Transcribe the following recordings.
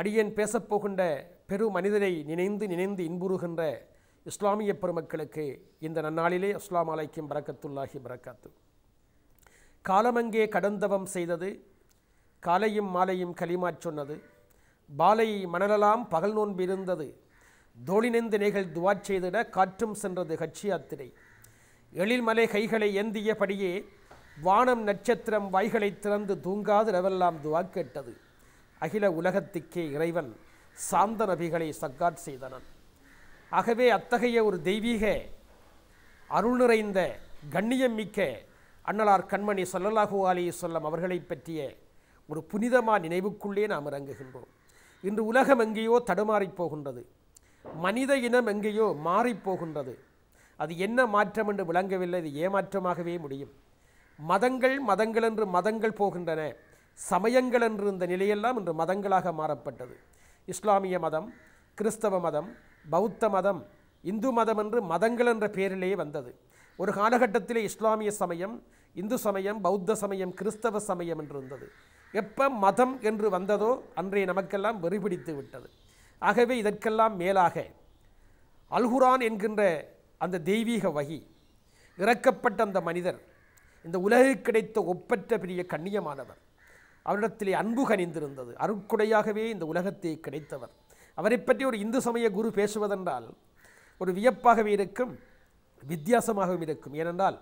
அடியேன் பேசப்போகின்ற பெரு மனிதரை நினைந்து நினைந்து இன்புறுகின்ற இஸ்லாமிய பெருமக்களுக்கு இந்த நன்னாளிலே அஸ்லாம் அலைக்கும் பறக்கத்துள்ளாகி பரக்காத்து காலமங்கே கடந்தவம் செய்தது காலையும் மாலையும் களிமாச் சொன்னது பாலை மணலலாம் பகல் நோன்பு இருந்தது தோழினெந்தினைகள் துவா செய்திட காற்றும் சென்றது ஹச்சியாத்திரை எழில்மலை கைகளை ஏந்தியபடியே வானம் நட்சத்திரம் வாய்களை திறந்து தூங்காது ரவெல்லாம் துவா கேட்டது அகில உலகத்துக்கே இறைவன் சாந்த நபிகளை சக்காட் செய்தனன் ஆகவே அத்தகைய ஒரு தெய்வீக அருள் நிறைந்த கண்ணியம் மிக்க அண்ணலார் கண்மணி சொல்லலாஹு அலி சொல்லம் அவர்களை பற்றிய ஒரு புனிதமான நினைவுக்குள்ளே நாம் இறங்குகின்றோம் இன்று உலகம் எங்கேயோ தடுமாறிப் போகின்றது மனித இனம் எங்கேயோ மாறிப்போகின்றது அது என்ன மாற்றம் என்று விளங்கவில்லை இது ஏமாற்றமாகவே முடியும் மதங்கள் மதங்கள் என்று மதங்கள் போகின்றன சமயங்கள் என்று இந்த நிலையெல்லாம் இன்று மதங்களாக மாறப்பட்டது இஸ்லாமிய மதம் கிறிஸ்தவ மதம் பௌத்த மதம் இந்து மதம் என்று மதங்கள் என்ற பெயரிலேயே வந்தது ஒரு காலகட்டத்திலே இஸ்லாமிய சமயம் இந்து சமயம் பௌத்த சமயம் கிறிஸ்தவ சமயம் என்று இருந்தது எப்போ மதம் என்று வந்ததோ அன்றைய நமக்கெல்லாம் வெறிபிடித்து விட்டது ஆகவே இதற்கெல்லாம் மேலாக அல்குரான் என்கின்ற அந்த தெய்வீக வகி இறக்கப்பட்ட அந்த மனிதர் இந்த உலகு கிடைத்த ஒப்பற்ற பெரிய கண்ணியமானவர் அவரிடத்திலே அன்பு கனிந்திருந்தது அருட்குடையாகவே இந்த உலகத்தை கிடைத்தவர் அவரை பற்றி ஒரு இந்து சமய குரு பேசுவதென்றால் ஒரு வியப்பாகவே இருக்கும் வித்தியாசமாகவும் இருக்கும் ஏனென்றால்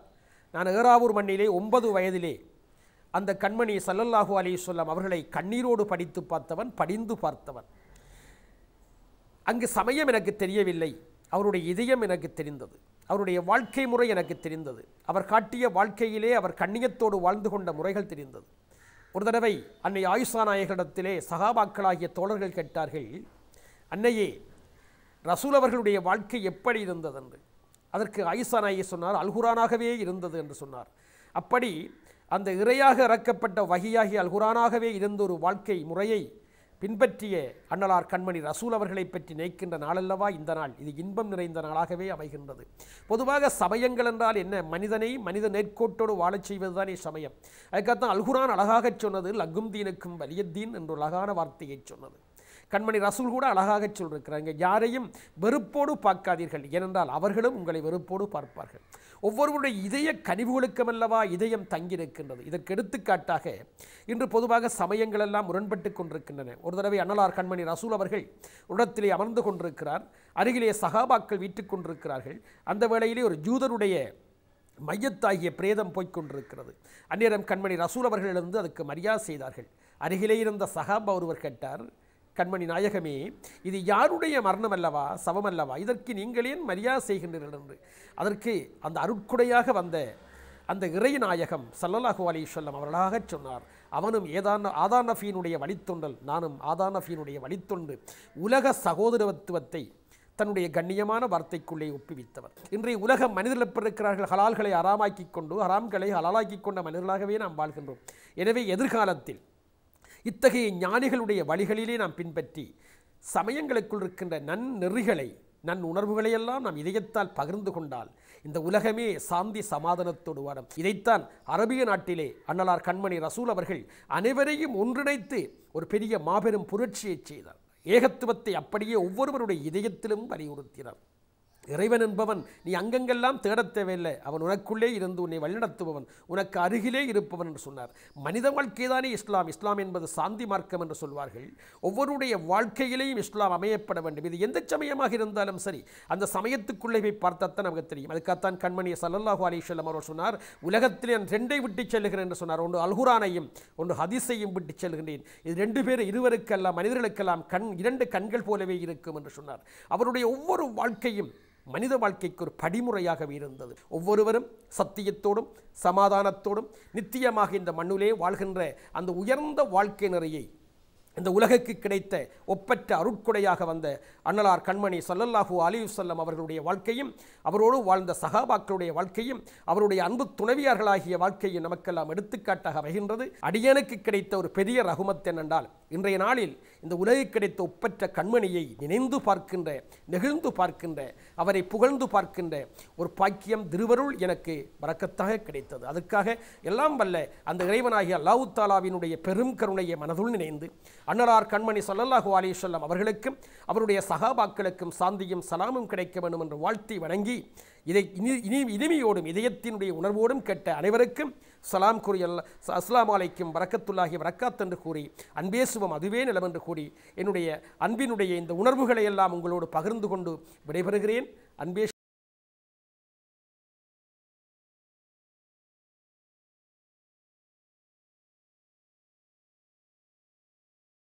நான் ஏறாவூர் மண்ணிலே ஒன்பது வயதிலே அந்த கண்மணி சல்லல்லாஹு அலி சொல்லாம் அவர்களை கண்ணீரோடு படித்து பார்த்தவன் படிந்து பார்த்தவன் அங்கு சமயம் எனக்கு தெரியவில்லை அவருடைய இதயம் எனக்கு தெரிந்தது அவருடைய வாழ்க்கை முறை எனக்கு தெரிந்தது அவர் காட்டிய வாழ்க்கையிலே அவர் கண்ணியத்தோடு வாழ்ந்து கொண்ட முறைகள் தெரிந்தது ஒரு தடவை அன்னை ஆயுஷா நாயகரிடத்திலே சகாபாக்களாகிய தோழர்கள் கேட்டார்கள் அன்னையே ரசூல் அவர்களுடைய வாழ்க்கை எப்படி இருந்தது என்று அதற்கு ஆயுஷா நாயகி சொன்னார் அல்குரானாகவே இருந்தது என்று சொன்னார் அப்படி அந்த இறையாக இறக்கப்பட்ட வகையாகி அல்குரானாகவே இருந்த ஒரு வாழ்க்கை முறையை பின்பற்றிய அண்ணலார் கண்மணி ரசூல் அவர்களை பற்றி நினைக்கின்ற நாளல்லவா இந்த நாள் இது இன்பம் நிறைந்த நாளாகவே அமைகின்றது பொதுவாக சமயங்கள் என்றால் என்ன மனிதனை மனித நேர்கோட்டோடு வாழச் செய்வதுதானே சமயம் அதுக்காகத்தான் அல்குரான் அழகாகச் சொன்னது லகும் தீனுக்கும் வலியத்தீன் என்று அழகான வார்த்தையை சொன்னது கண்மணி ரசூல் கூட அழகாக சொல்லிருக்கிறாங்க யாரையும் வெறுப்போடு பார்க்காதீர்கள் ஏனென்றால் அவர்களும் உங்களை வெறுப்போடு பார்ப்பார்கள் ஒவ்வொருவருடைய இதய கனிவுகளுக்குமல்லவா இதயம் தங்கியிருக்கின்றது இதற்கு எடுத்துக்காட்டாக இன்று பொதுவாக சமயங்கள் எல்லாம் முரண்பட்டு கொண்டிருக்கின்றன ஒரு தடவை அண்ணலார் கண்மணி ரசூல் அவர்கள் உடத்திலே அமர்ந்து கொண்டிருக்கிறார் அருகிலே சகாபாக்கள் வீட்டுக் கொண்டிருக்கிறார்கள் அந்த வேளையிலே ஒரு ஜூதனுடைய மையத்தாகிய பிரேதம் போய்கொண்டிருக்கிறது அந்நேரம் கண்மணி ரசூல் அவர்களிடந்து அதுக்கு மரியாதை செய்தார்கள் அருகிலே இருந்த சகாபா ஒருவர் கேட்டார் கண்மணி நாயகமே இது யாருடைய மரணம் அல்லவா சவம் அல்லவா இதற்கு நீங்களேன் மரியாதை செய்கின்றீர்கள் என்று அதற்கு அந்த அருட்குடையாக வந்த அந்த இறை நாயகம் சல்லல்லாஹு அலி சொல்லம் அவர்களாக சொன்னார் அவனும் ஏதான நஃபீனுடைய வழித்தொண்டல் நானும் ஆதானஃபீனுடைய வழித்தொண்டு உலக சகோதரத்துவத்தை தன்னுடைய கண்ணியமான வார்த்தைக்குள்ளே ஒப்புவித்தவர் இன்றைய உலக மனிதர்கள் பிறக்கிறார்கள் ஹலால்களை அறாமாக்கி கொண்டு ஹராம்களை ஹலாலாக்கி கொண்ட மனிதர்களாகவே நாம் வாழ்கின்றோம் எனவே எதிர்காலத்தில் இத்தகைய ஞானிகளுடைய வழிகளிலே நாம் பின்பற்றி சமயங்களுக்குள் இருக்கின்ற நன்னெறிகளை நன் உணர்வுகளையெல்லாம் நாம் இதயத்தால் பகிர்ந்து கொண்டால் இந்த உலகமே சாந்தி சமாதானத்தோடு வாடும் இதைத்தான் அரபிய நாட்டிலே அண்ணலார் கண்மணி ரசூல் அவர்கள் அனைவரையும் ஒன்றிணைத்து ஒரு பெரிய மாபெரும் புரட்சியை செய்தார் ஏகத்துவத்தை அப்படியே ஒவ்வொருவருடைய இதயத்திலும் வலியுறுத்தினார் இறைவன் என்பவன் நீ அங்கங்கெல்லாம் தேடத் தேவையில்லை அவன் உனக்குள்ளே இருந்து உன்னை வழிநடத்துபவன் உனக்கு அருகிலே இருப்பவன் என்று சொன்னார் மனித வாழ்க்கைதானே இஸ்லாம் இஸ்லாம் என்பது சாந்தி மார்க்கம் என்று சொல்வார்கள் ஒவ்வொருடைய வாழ்க்கையிலேயும் இஸ்லாம் அமையப்பட வேண்டும் இது எந்த சமயமாக இருந்தாலும் சரி அந்த சமயத்துக்குள்ளே போய் பார்த்தாத்தான் நமக்கு தெரியும் அதுக்காகத்தான் கண்மணி சல்லாஹு அலிஸ்வல்லம் அவர் சொன்னார் உலகத்தில் நான் ரெண்டை விட்டு செல்லுகிறேன் என்று சொன்னார் ஒன்று அல்குரானையும் ஒன்று ஹதீஸையும் விட்டு செல்கின்றேன் இது ரெண்டு பேர் இருவருக்கெல்லாம் மனிதர்களுக்கெல்லாம் கண் இரண்டு கண்கள் போலவே இருக்கும் என்று சொன்னார் அவருடைய ஒவ்வொரு வாழ்க்கையும் மனித வாழ்க்கைக்கு ஒரு படிமுறையாகவே இருந்தது ஒவ்வொருவரும் சத்தியத்தோடும் சமாதானத்தோடும் நித்தியமாக இந்த மண்ணிலே வாழ்கின்ற அந்த உயர்ந்த வாழ்க்கை நிறையை இந்த உலகுக்கு கிடைத்த ஒப்பற்ற அருட்கொடையாக வந்த அண்ணலார் கண்மணி சல்லல்லாஹு அலிவுசல்லம் அவர்களுடைய வாழ்க்கையும் அவரோடு வாழ்ந்த சகாபாக்களுடைய வாழ்க்கையும் அவருடைய அன்பு துணைவியார்களாகிய வாழ்க்கையும் நமக்கெல்லாம் எடுத்துக்காட்டாக வகின்றது அடியனுக்கு கிடைத்த ஒரு பெரிய ரகுமத் என்னென்றால் இன்றைய நாளில் இந்த உலகில் கிடைத்த ஒப்பற்ற கண்மணியை நினைந்து பார்க்கின்ற நெகிழ்ந்து பார்க்கின்ற அவரை புகழ்ந்து பார்க்கின்ற ஒரு பாக்கியம் திருவருள் எனக்கு வரக்கத்தாக கிடைத்தது அதற்காக எல்லாம் வல்ல அந்த இறைவனாகிய அல்லாஹு தாலாவினுடைய பெரும் கருணையை மனதுள் நினைந்து அன்னலார் கண்மணி சொல்லல்லாஹு அலி சொல்லம் அவர்களுக்கும் அவருடைய சகாபாக்களுக்கும் சாந்தியும் சலாமும் கிடைக்க வேண்டும் என்று வாழ்த்தி வணங்கி இதை இனி இனி இனிமையோடும் இதயத்தினுடைய உணர்வோடும் கேட்ட அனைவருக்கும் சலாம் கூறி அல்ல அஸ்லாம் அலைக்கும் வரக்கத்துள்ளாகி வரக்காத் என்று கூறி அன்பே சுபம் அதுவே நிலம் என்று கூறி என்னுடைய அன்பினுடைய இந்த உணர்வுகளை எல்லாம் உங்களோடு பகிர்ந்து கொண்டு விடைபெறுகிறேன் அன்பே